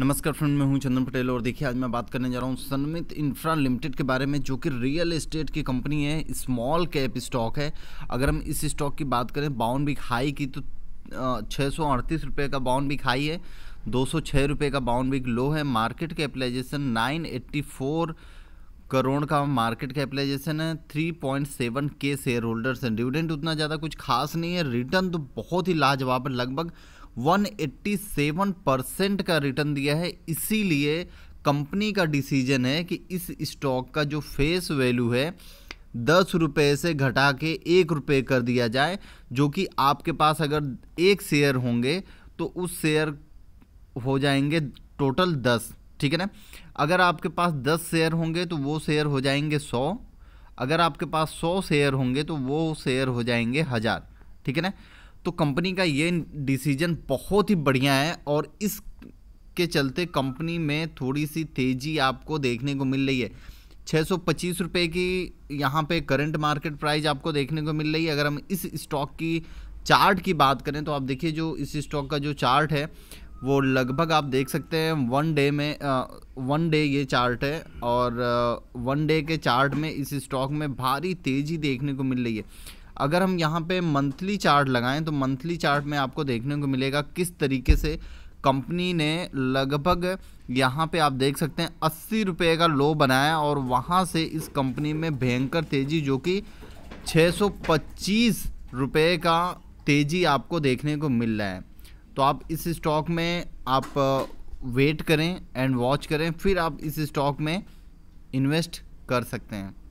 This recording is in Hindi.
नमस्कार फ्रेंड मैं हूं चंदन पटेल और देखिए आज मैं बात करने जा रहा हूं सनमित इंफ्रा लिमिटेड के बारे में जो कि रियल एस्टेट की कंपनी है स्मॉल कैप स्टॉक है अगर हम इस स्टॉक की बात करें बाउन बिक हाई की तो छः सौ अड़तीस रुपये का बाउन बिक हाई है दो सौ छः रुपये का बाउन बिक लो है market capitalization nine eighty four crore का मार्केट कैपिटलाइजेशन है थ्री पॉइंट सेवन के शेयर होल्डर्स हैं डिविडेंड उतना ज़्यादा कुछ खास नहीं है रिटर्न तो बहुत ही लाजवाब है लगभग 187 परसेंट का रिटर्न दिया है इसीलिए कंपनी का डिसीजन है कि इस स्टॉक का जो फेस वैल्यू है दस रुपये से घटा के एक रुपये कर दिया जाए जो कि आपके पास अगर एक शेयर होंगे तो उस शेयर हो जाएंगे टोटल दस ठीक है ना अगर आपके पास दस शेयर होंगे तो वो शेयर हो जाएंगे सौ अगर आपके पास सौ शेयर होंगे तो वो शेयर हो जाएंगे हज़ार ठीक है ना तो कंपनी का ये डिसीजन बहुत ही बढ़िया है और इस के चलते कंपनी में थोड़ी सी तेज़ी आपको देखने को मिल रही है छः सौ पच्चीस रुपये की यहाँ पे करंट मार्केट प्राइस आपको देखने को मिल रही है अगर हम इस स्टॉक की चार्ट की बात करें तो आप देखिए जो इस स्टॉक का जो चार्ट है वो लगभग आप देख सकते हैं वन डे में आ, वन डे ये चार्ट है और आ, वन डे के चार्ट में इस स्टॉक में भारी तेज़ी देखने को मिल रही है अगर हम यहाँ पे मंथली चार्ट लगाएं तो मंथली चार्ट में आपको देखने को मिलेगा किस तरीके से कंपनी ने लगभग यहाँ पे आप देख सकते हैं अस्सी रुपये का लो बनाया और वहाँ से इस कंपनी में भयंकर तेज़ी जो कि छः सौ का तेज़ी आपको देखने को मिल रहा है तो आप इस स्टॉक में आप वेट करें एंड वॉच करें फिर आप इस स्टॉक में इन्वेस्ट कर सकते हैं